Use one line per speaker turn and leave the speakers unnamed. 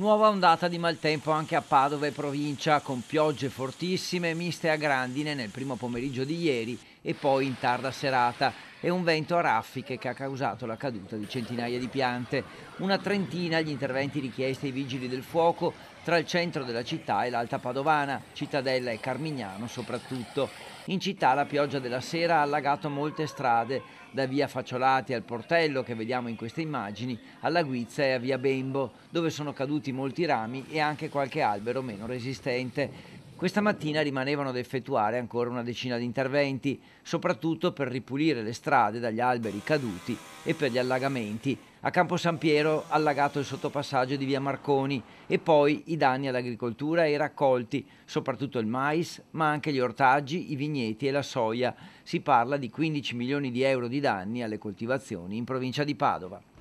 Nuova ondata di maltempo anche a Padova e provincia, con piogge fortissime miste a grandine nel primo pomeriggio di ieri e poi in tarda serata e un vento a raffiche che ha causato la caduta di centinaia di piante. Una trentina gli interventi richiesti ai vigili del fuoco tra il centro della città e l'Alta Padovana, Cittadella e Carmignano soprattutto. In città la pioggia della sera ha allagato molte strade, da via Facciolati al Portello che vediamo in queste immagini, alla Guizza e a via Bembo, dove sono caduti molti rami e anche qualche albero meno resistente. Questa mattina rimanevano da effettuare ancora una decina di interventi, soprattutto per ripulire le strade dagli alberi caduti e per gli allagamenti. A Campo San Piero allagato il sottopassaggio di via Marconi e poi i danni all'agricoltura e ai raccolti, soprattutto il mais, ma anche gli ortaggi, i vigneti e la soia. Si parla di 15 milioni di euro di danni alle coltivazioni in provincia di Padova.